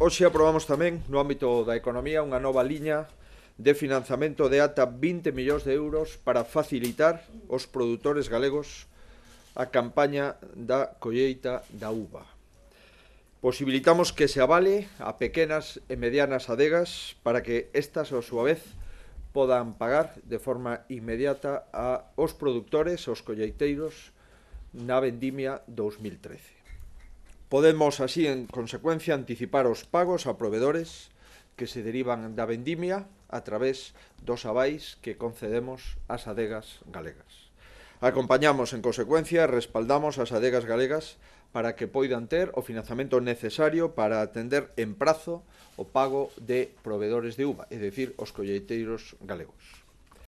Hoxe aprobamos tamén no ámbito da economía unha nova liña de financiamento de ata 20 millóns de euros para facilitar os produtores galegos a campaña da colleita da uva. Posibilitamos que se avale a pequenas e medianas adegas para que estas, a súa vez, podan pagar de forma inmediata a os productores, aos colleiteiros, na vendimia 2013. Podemos así, en consecuencia, anticipar os pagos a provedores que se derivan da vendimia a través dos avais que concedemos ás adegas galegas. Acompañamos, en consecuencia, respaldamos ás adegas galegas para que poidan ter o financiamento necesario para atender en prazo o pago de provedores de uva, é dicir, os colleiteiros galegos.